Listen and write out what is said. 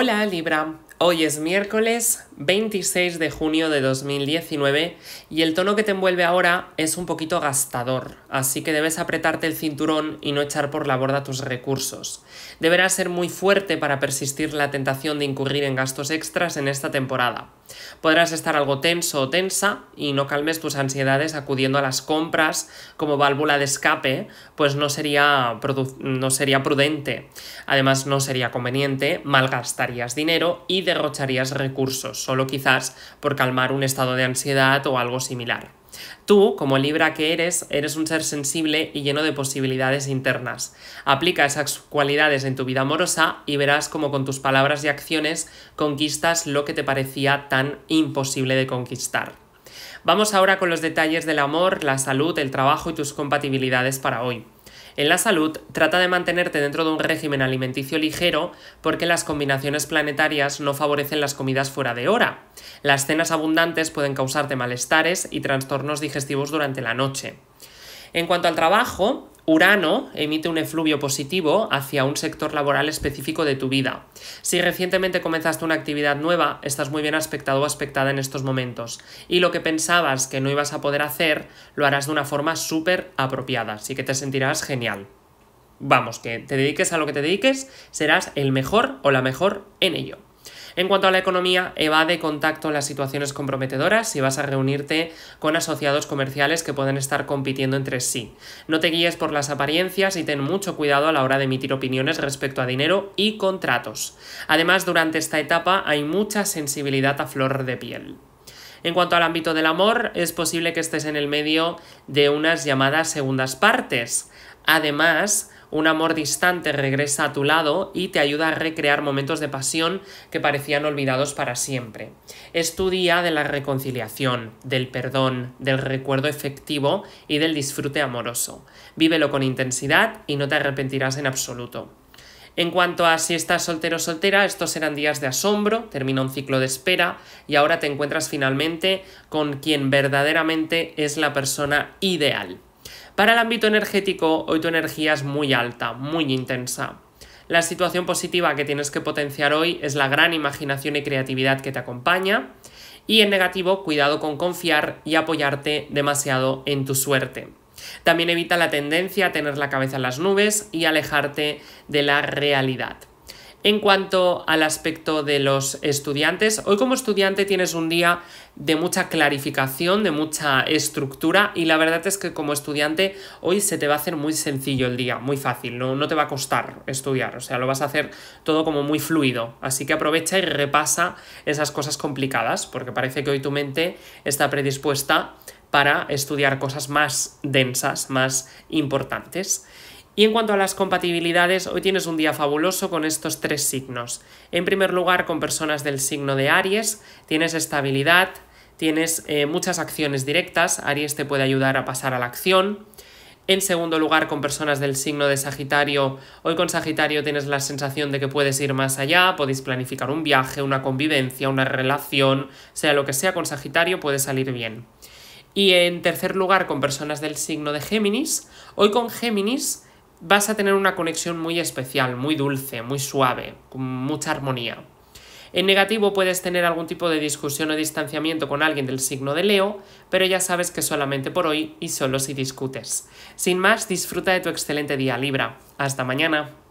Hola Libra, hoy es miércoles 26 de junio de 2019 y el tono que te envuelve ahora es un poquito gastador, así que debes apretarte el cinturón y no echar por la borda tus recursos. Deberás ser muy fuerte para persistir la tentación de incurrir en gastos extras en esta temporada. Podrás estar algo tenso o tensa y no calmes tus ansiedades acudiendo a las compras como válvula de escape, pues no sería, prudente. Además, no sería conveniente, malgastarías dinero y derrocharías recursos, solo quizás por calmar un estado de ansiedad o algo similar. Tú, como Libra que eres, eres un ser sensible y lleno de posibilidades internas. Aplica esas cualidades en tu vida amorosa y verás cómo con tus palabras y acciones conquistas lo que te parecía tan imposible de conquistar. Vamos ahora con los detalles del amor, la salud, el trabajo y tus compatibilidades para hoy. En la salud, trata de mantenerte dentro de un régimen alimenticio ligero porque las combinaciones planetarias no favorecen las comidas fuera de hora. Las cenas abundantes pueden causarte malestares y trastornos digestivos durante la noche. En cuanto al trabajo, Urano emite un efluvio positivo hacia un sector laboral específico de tu vida. Si recientemente comenzaste una actividad nueva, estás muy bien aspectado o aspectada en estos momentos. Y lo que pensabas que no ibas a poder hacer, lo harás de una forma súper apropiada, así que te sentirás genial. Vamos, que te dediques a lo que te dediques, serás el mejor o la mejor en ello. En cuanto a la economía, evade contacto las situaciones comprometedoras si vas a reunirte con asociados comerciales que pueden estar compitiendo entre sí. No te guíes por las apariencias y ten mucho cuidado a la hora de emitir opiniones respecto a dinero y contratos. Además, durante esta etapa hay mucha sensibilidad a flor de piel. En cuanto al ámbito del amor, es posible que estés en el medio de unas llamadas segundas partes. Además, un amor distante regresa a tu lado y te ayuda a recrear momentos de pasión que parecían olvidados para siempre. Es tu día de la reconciliación, del perdón, del recuerdo efectivo y del disfrute amoroso. Vívelo con intensidad y no te arrepentirás en absoluto. En cuanto a si estás soltero o soltera, estos eran días de asombro, termina un ciclo de espera y ahora te encuentras finalmente con quien verdaderamente es la persona ideal. Para el ámbito energético, hoy tu energía es muy alta, muy intensa. La situación positiva que tienes que potenciar hoy es la gran imaginación y creatividad que te acompaña. Y en negativo, cuidado con confiar y apoyarte demasiado en tu suerte. También evita la tendencia a tener la cabeza en las nubes y alejarte de la realidad. En cuanto al aspecto de los estudiantes, hoy como estudiante tienes un día de mucha clarificación, de mucha estructura y la verdad es que como estudiante hoy se te va a hacer muy sencillo el día, muy fácil, no, te va a costar estudiar, o sea, lo vas a hacer todo como muy fluido, así que aprovecha y repasa esas cosas complicadas porque parece que hoy tu mente está predispuesta para estudiar cosas más densas, más importantes. Y en cuanto a las compatibilidades, hoy tienes un día fabuloso con estos tres signos. En primer lugar, con personas del signo de Aries, tienes estabilidad, tienes eh, muchas acciones directas, Aries te puede ayudar a pasar a la acción. En segundo lugar, con personas del signo de Sagitario, hoy con Sagitario tienes la sensación de que puedes ir más allá, podéis planificar un viaje, una convivencia, una relación, sea lo que sea, con Sagitario puede salir bien. Y en tercer lugar, con personas del signo de Géminis, hoy con Géminis vas a tener una conexión muy especial, muy dulce, muy suave, con mucha armonía. En negativo puedes tener algún tipo de discusión o distanciamiento con alguien del signo de Leo, pero ya sabes que solamente por hoy y solo si discutes. Sin más, disfruta de tu excelente día Libra. Hasta mañana.